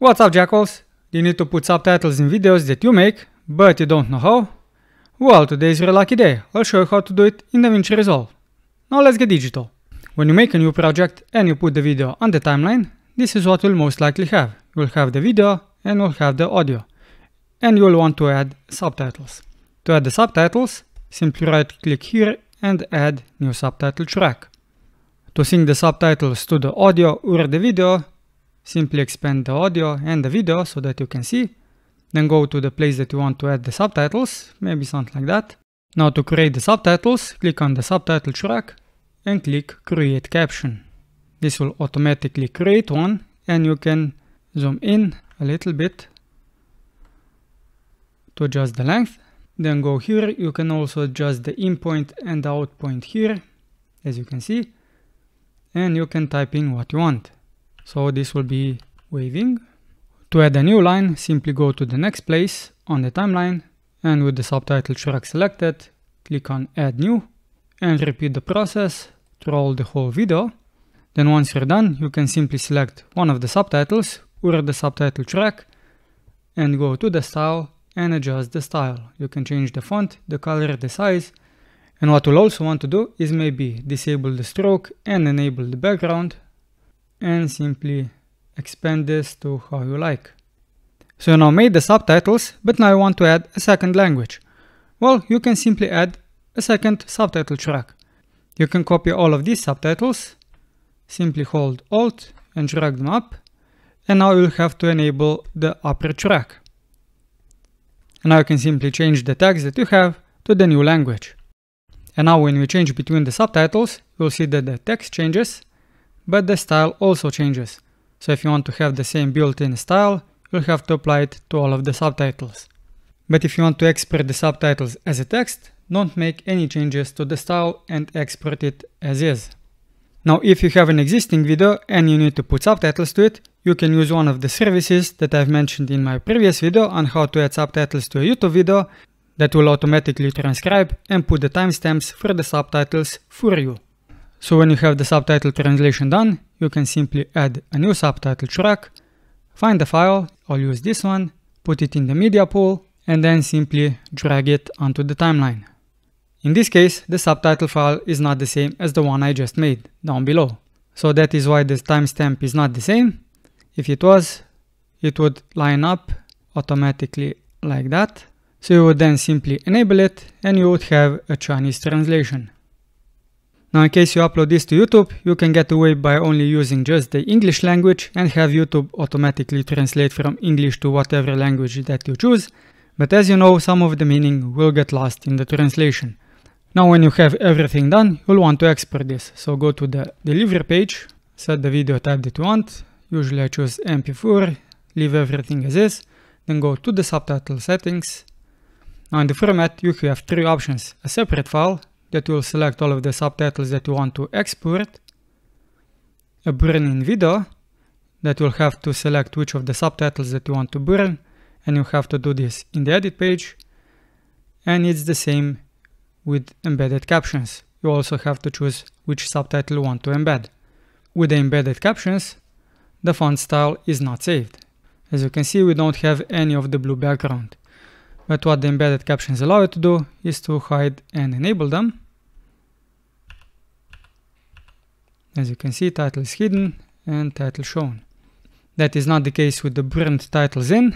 What's up jackals? You need to put subtitles in videos that you make, but you don't know how? Well, today is your lucky day. I'll show you how to do it in DaVinci Resolve. Now let's get digital. When you make a new project and you put the video on the timeline, this is what you'll most likely have. You'll have the video and you'll have the audio. And you'll want to add subtitles. To add the subtitles, simply right click here and add new subtitle track. To sync the subtitles to the audio or the video, Simply expand the audio and the video so that you can see. Then go to the place that you want to add the subtitles, maybe something like that. Now to create the subtitles, click on the subtitle track and click create caption. This will automatically create one and you can zoom in a little bit to adjust the length. Then go here, you can also adjust the in point and the out point here, as you can see, and you can type in what you want. So this will be waving. To add a new line, simply go to the next place on the timeline and with the subtitle track selected, click on add new and repeat the process throughout the whole video. Then once you're done, you can simply select one of the subtitles or the subtitle track and go to the style and adjust the style. You can change the font, the color, the size. And what we'll also want to do is maybe disable the stroke and enable the background and simply expand this to how you like. So you now made the subtitles, but now you want to add a second language. Well, you can simply add a second subtitle track. You can copy all of these subtitles, simply hold Alt and drag them up, and now you'll have to enable the upper track. And now you can simply change the tags that you have to the new language. And now when we change between the subtitles, you'll see that the text changes but the style also changes. So if you want to have the same built-in style, you'll have to apply it to all of the subtitles. But if you want to export the subtitles as a text, don't make any changes to the style and export it as is. Now if you have an existing video and you need to put subtitles to it, you can use one of the services that I've mentioned in my previous video on how to add subtitles to a YouTube video that will automatically transcribe and put the timestamps for the subtitles for you. So when you have the subtitle translation done, you can simply add a new subtitle track, find the file, I'll use this one, put it in the media pool, and then simply drag it onto the timeline. In this case, the subtitle file is not the same as the one I just made, down below. So that is why this timestamp is not the same. If it was, it would line up automatically like that. So you would then simply enable it and you would have a Chinese translation. Now in case you upload this to YouTube, you can get away by only using just the English language and have YouTube automatically translate from English to whatever language that you choose, but as you know, some of the meaning will get lost in the translation. Now when you have everything done, you'll want to export this, so go to the delivery page, set the video type that you want, usually I choose MP4, leave everything as is, then go to the subtitle settings. Now in the format you have three options, a separate file, that will select all of the subtitles that you want to export, a in video that will have to select which of the subtitles that you want to burn and you have to do this in the edit page and it's the same with embedded captions. You also have to choose which subtitle you want to embed. With the embedded captions, the font style is not saved. As you can see, we don't have any of the blue background. But what the embedded captions allow you to do is to hide and enable them. As you can see, title is hidden and title shown. That is not the case with the burned titles in.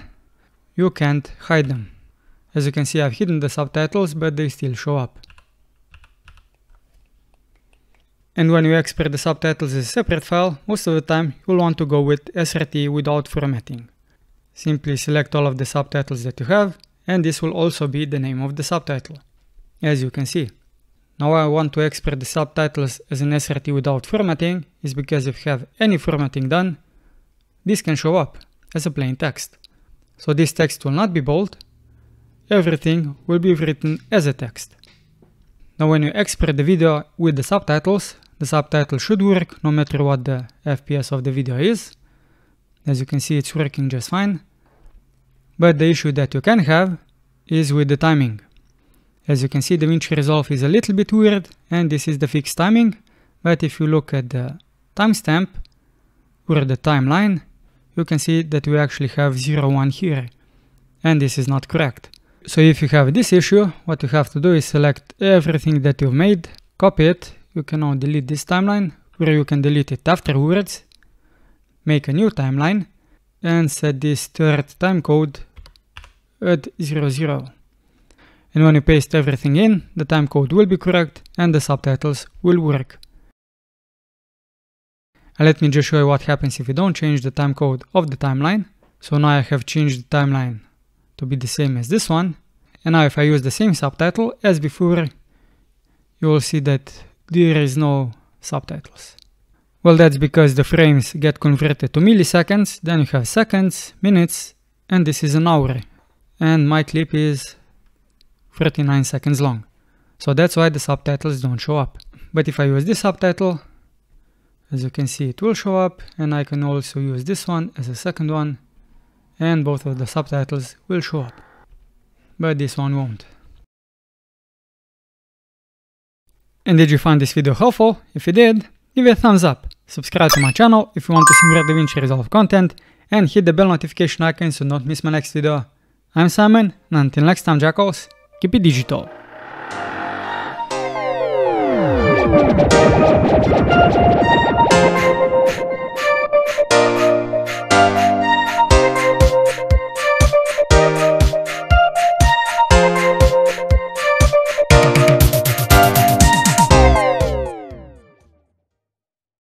You can't hide them. As you can see, I've hidden the subtitles, but they still show up. And when you export the subtitles as a separate file, most of the time you'll want to go with SRT without formatting. Simply select all of the subtitles that you have, and this will also be the name of the subtitle, as you can see. Now I want to export the subtitles as an SRT without formatting is because if you have any formatting done, this can show up as a plain text. So this text will not be bold, everything will be written as a text. Now when you export the video with the subtitles, the subtitle should work no matter what the FPS of the video is. As you can see it's working just fine. But the issue that you can have is with the timing. As you can see, DaVinci Resolve is a little bit weird and this is the fixed timing. But if you look at the timestamp or the timeline, you can see that we actually have 01 here. And this is not correct. So if you have this issue, what you have to do is select everything that you've made, copy it, you can now delete this timeline, or you can delete it afterwards, make a new timeline, and set this third timecode at 00. And when you paste everything in, the timecode will be correct and the subtitles will work. And let me just show you what happens if you don't change the timecode of the timeline. So now I have changed the timeline to be the same as this one. And now if I use the same subtitle as before, you will see that there is no subtitles. Well, that's because the frames get converted to milliseconds, then you have seconds, minutes, and this is an hour. And my clip is 39 seconds long. So that's why the subtitles don't show up. But if I use this subtitle, as you can see, it will show up and I can also use this one as a second one and both of the subtitles will show up. But this one won't. And did you find this video helpful? If you did, give it a thumbs up subscribe to my channel if you want to see more Da Vinci Resolve content, and hit the bell notification icon so don't miss my next video. I'm Simon, and until next time jackals, keep it digital!